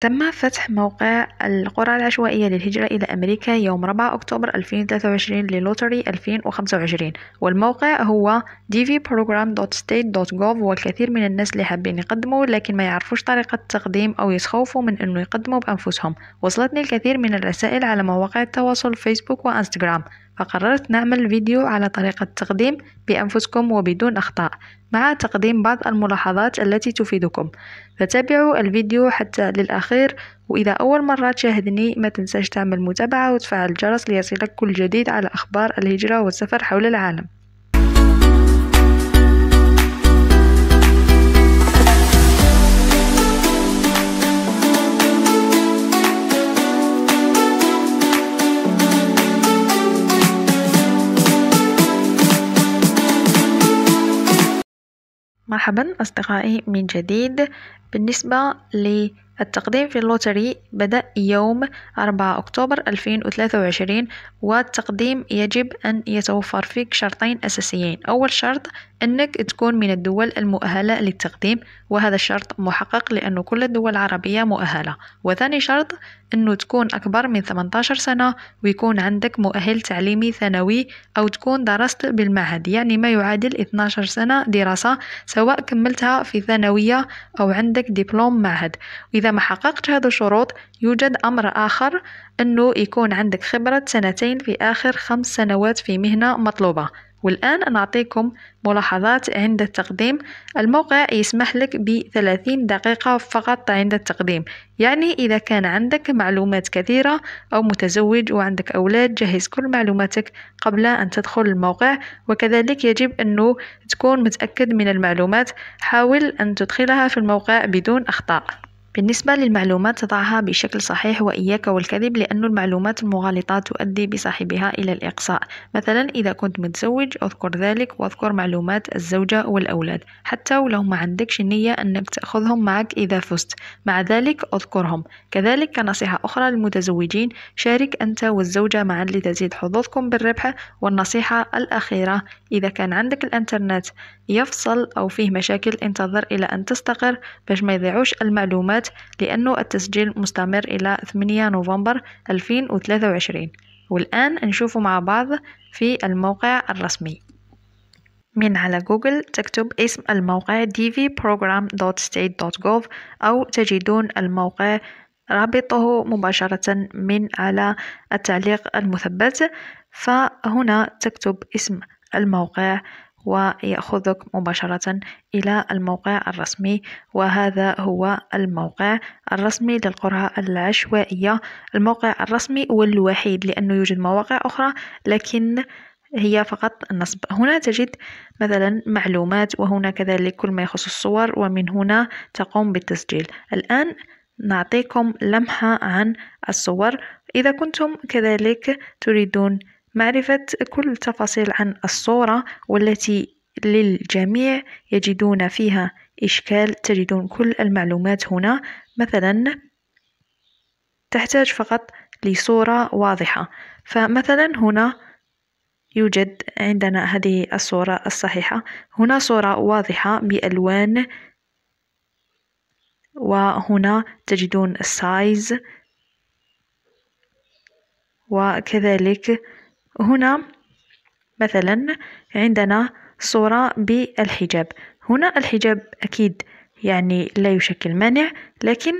تم فتح موقع القرى العشوائية للهجرة إلى أمريكا يوم 4 أكتوبر 2023 للوتري 2025 والموقع هو dvprogram.state.gov والكثير من الناس اللي حابين يقدموا لكن ما يعرفوش طريقة التقديم أو يتخوفوا من أنه يقدموا بأنفسهم وصلتني الكثير من الرسائل على مواقع التواصل فيسبوك وإنستغرام فقررت نعمل فيديو على طريقة التقديم بأنفسكم وبدون أخطاء مع تقديم بعض الملاحظات التي تفيدكم فتابعوا الفيديو حتى للأخير وإذا أول مرة تشاهدني ما تنساش تعمل متابعة وتفعل الجرس ليصلك كل جديد على أخبار الهجرة والسفر حول العالم مرحبا أصدقائي من جديد بالنسبة للتقديم في اللوتري بدأ يوم 4 أكتوبر 2023 والتقديم يجب أن يتوفر فيك شرطين أساسيين أول شرط أنك تكون من الدول المؤهلة للتقديم وهذا الشرط محقق لأن كل الدول العربية مؤهلة وثاني شرط أنه تكون أكبر من 18 سنة ويكون عندك مؤهل تعليمي ثانوي أو تكون درست بالمعهد يعني ما يعادل 12 سنة دراسة سواء كملتها في ثانوية أو عندك دبلوم معهد وإذا ما حققت هذا الشروط يوجد أمر آخر أنه يكون عندك خبرة سنتين في آخر خمس سنوات في مهنة مطلوبة والآن نعطيكم ملاحظات عند التقديم الموقع يسمح لك بثلاثين دقيقة فقط عند التقديم يعني إذا كان عندك معلومات كثيرة أو متزوج وعندك أولاد جهز كل معلوماتك قبل أن تدخل الموقع وكذلك يجب أن تكون متأكد من المعلومات حاول أن تدخلها في الموقع بدون أخطاء بالنسبة للمعلومات تضعها بشكل صحيح وإياك والكذب لأن المعلومات المغالطة تؤدي بصاحبها إلى الإقصاء مثلا إذا كنت متزوج أذكر ذلك واذكر معلومات الزوجة والأولاد حتى ولو ما عندكش النية أنك تأخذهم معك إذا فزت مع ذلك أذكرهم كذلك كنصيحة أخرى للمتزوجين شارك أنت والزوجة معا لتزيد حظوظكم بالربح والنصيحة الأخيرة إذا كان عندك الإنترنت يفصل أو فيه مشاكل انتظر إلى أن تستقر باش ما يضيعوش المعلومات الانتخابات لأنه التسجيل مستمر إلى 8 نوفمبر 2023 والآن نشوف مع بعض في الموقع الرسمي من على جوجل تكتب اسم الموقع dvprogram.state.gov أو تجدون الموقع رابطه مباشرة من على التعليق المثبت فهنا تكتب اسم الموقع ويأخذك مباشرة إلى الموقع الرسمي وهذا هو الموقع الرسمي للقرعة العشوائية الموقع الرسمي والوحيد لأنه يوجد مواقع أخرى لكن هي فقط النصب هنا تجد مثلا معلومات وهنا كذلك كل ما يخص الصور ومن هنا تقوم بالتسجيل الآن نعطيكم لمحة عن الصور إذا كنتم كذلك تريدون معرفة كل التفاصيل عن الصورة والتي للجميع يجدون فيها إشكال تجدون كل المعلومات هنا مثلا تحتاج فقط لصورة واضحة فمثلا هنا يوجد عندنا هذه الصورة الصحيحة هنا صورة واضحة بألوان وهنا تجدون السايز وكذلك هنا مثلا عندنا صورة بالحجاب هنا الحجاب أكيد يعني لا يشكل مانع لكن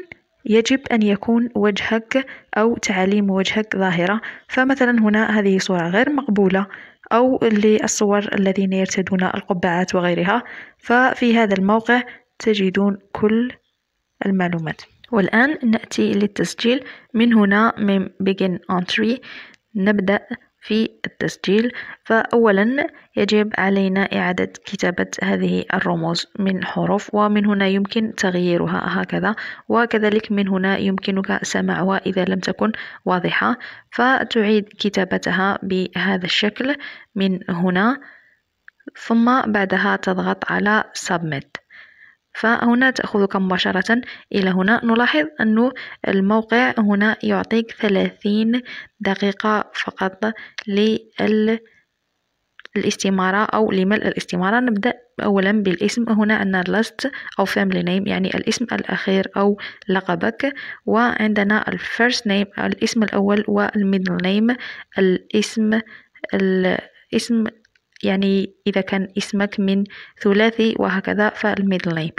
يجب أن يكون وجهك أو تعاليم وجهك ظاهرة فمثلا هنا هذه صورة غير مقبولة أو للصور الذين يرتدون القبعات وغيرها ففي هذا الموقع تجدون كل المعلومات والآن نأتي للتسجيل من هنا من begin entry نبدأ في التسجيل فأولا يجب علينا إعادة كتابة هذه الرموز من حروف ومن هنا يمكن تغييرها هكذا وكذلك من هنا يمكنك سماعها إذا لم تكن واضحة فتعيد كتابتها بهذا الشكل من هنا ثم بعدها تضغط على submit فهنا تأخذك مباشرة إلى هنا نلاحظ أن الموقع هنا يعطيك ثلاثين دقيقة فقط لل الاستمارة أو لملء الاستمارة نبدأ أولا بالاسم هنا عندنا لست أو family name يعني الاسم الأخير أو لقبك وعندنا الفيرست نيم الاسم الأول والميدل نيم الاسم الاسم يعني إذا كان اسمك من ثلاثي وهكذا فالميدل نيم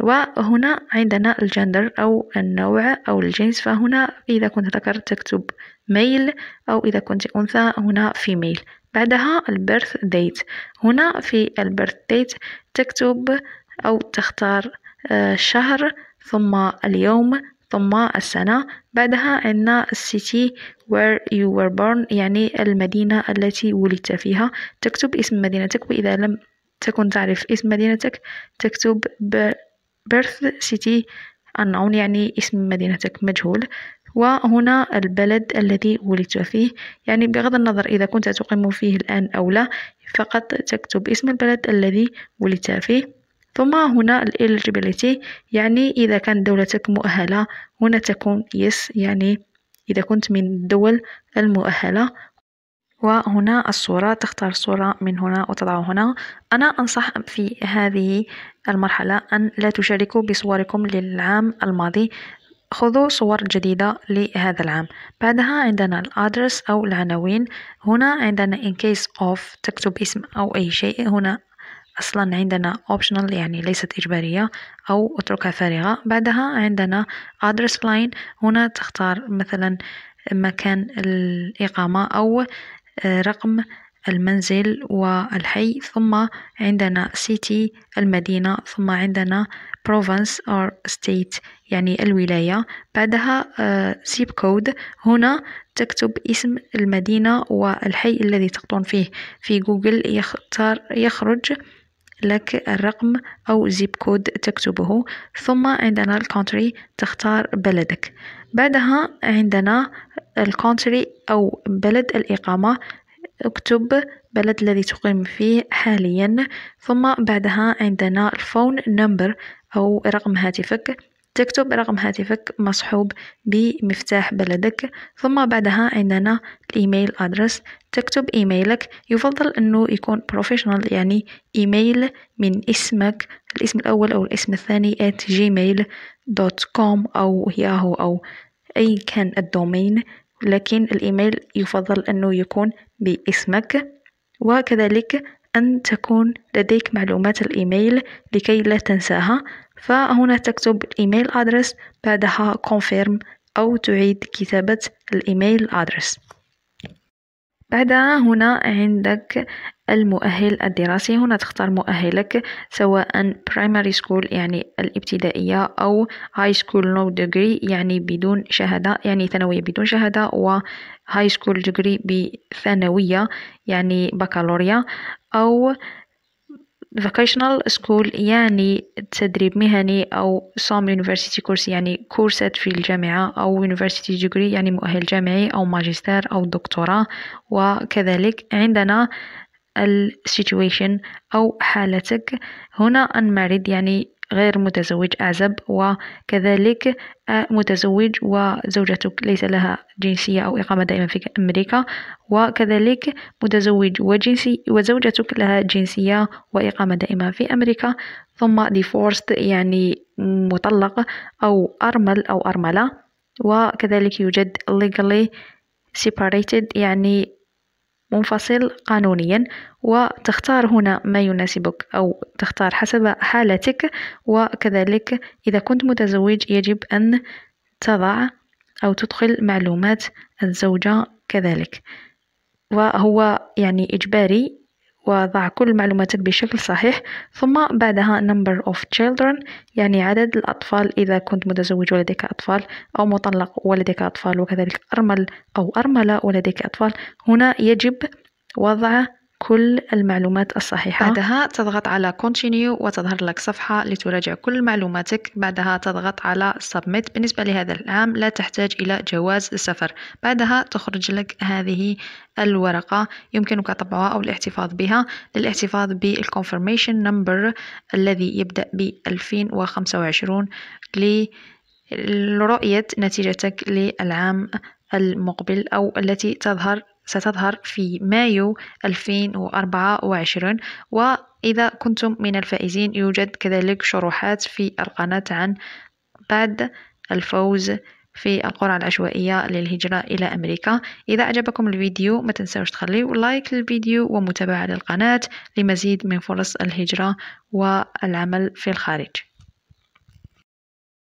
وهنا عندنا الجندر أو النوع أو الجنس فهنا إذا كنت ذكر تكتب ميل أو إذا كنت أنثى هنا فيميل بعدها البيرث ديت هنا في البيرث ديت تكتب أو تختار آه، شهر ثم اليوم ثم السنة بعدها عندنا city where you were born يعني المدينة التي ولدت فيها تكتب اسم مدينتك وإذا لم تكن تعرف اسم مدينتك تكتب birth city unknown يعني اسم مدينتك مجهول وهنا البلد الذي ولدت فيه يعني بغض النظر إذا كنت تقيم فيه الآن أو لا فقط تكتب اسم البلد الذي ولدت فيه ثم هنا ال eligibility يعني إذا كانت دولتك مؤهلة هنا تكون yes يعني إذا كنت من الدول المؤهلة وهنا الصورة تختار صورة من هنا وتضع هنا أنا أنصح في هذه المرحلة أن لا تشاركوا بصوركم للعام الماضي خذوا صور جديدة لهذا العام بعدها عندنا الأدرس أو العناوين هنا عندنا in case of تكتب اسم أو أي شيء هنا أصلا عندنا optional يعني ليست إجبارية أو اتركها فارغة بعدها عندنا address line هنا تختار مثلا مكان الإقامة أو آه، رقم المنزل والحي ثم عندنا city المدينة ثم عندنا province or state يعني الولاية بعدها آه، zip code هنا تكتب اسم المدينة والحي الذي تقطن فيه في جوجل يختار يخرج لك الرقم أو زيب كود تكتبه ثم عندنا الكونتري تختار بلدك بعدها عندنا الكونتري أو بلد الإقامة اكتب بلد الذي تقيم فيه حاليا ثم بعدها عندنا الفون نمبر أو رقم هاتفك تكتب رقم هاتفك مصحوب بمفتاح بلدك ثم بعدها عندنا الايميل ادرس تكتب ايميلك يفضل انه يكون بروفيشنال يعني ايميل من اسمك الاسم الاول او الاسم الثاني at gmail دوت كوم او ياهو او اي كان الدومين لكن الايميل يفضل انه يكون باسمك وكذلك أن تكون لديك معلومات الإيميل لكي لا تنساها فهنا تكتب الإيميل أدرس بعدها confirm أو تعيد كتابة الإيميل أدرس بعدها هنا عندك المؤهل الدراسي هنا تختار مؤهلك سواء primary school يعني الابتدائية أو high school no degree يعني بدون شهادة يعني ثانوية بدون شهادة و high school degree بثانوية يعني بكالوريا أو vocational school يعني تدريب مهني أو some university course يعني كورسات في الجامعة أو university degree يعني مؤهل جامعي أو ماجستير أو دكتوراه وكذلك عندنا السيتويشن أو حالتك هنا unmarried يعني غير متزوج أعزب وكذلك آه، متزوج وزوجتك ليس لها جنسية أو إقامة دائمة في أمريكا وكذلك متزوج وجنسي وزوجتك لها جنسية وإقامة دائمة في أمريكا ثم divorced يعني مطلق أو أرمل أو أرملة وكذلك يوجد legally separated يعني منفصل قانونيا وتختار هنا ما يناسبك أو تختار حسب حالتك وكذلك إذا كنت متزوج يجب أن تضع أو تدخل معلومات الزوجة كذلك وهو يعني إجباري وضع كل المعلومات بشكل صحيح ثم بعدها number of children يعني عدد الأطفال إذا كنت متزوج ولديك أطفال أو مطلق ولديك أطفال وكذلك أرمل أو أرملة ولديك أطفال هنا يجب وضع كل المعلومات الصحيحة بعدها تضغط على Continue وتظهر لك صفحة لتراجع كل معلوماتك بعدها تضغط على Submit بالنسبة لهذا العام لا تحتاج إلى جواز السفر بعدها تخرج لك هذه الورقة يمكنك طبعها أو الاحتفاظ بها للاحتفاظ بالconfirmation number الذي يبدأ ب 2025 لرؤية نتيجتك للعام المقبل أو التي تظهر ستظهر في مايو 2024 وإذا كنتم من الفائزين يوجد كذلك شروحات في القناة عن بعد الفوز في القرعة العشوائية للهجرة إلى أمريكا إذا أعجبكم الفيديو ما تنسوش تخليو لايك للفيديو ومتابعة للقناة لمزيد من فرص الهجرة والعمل في الخارج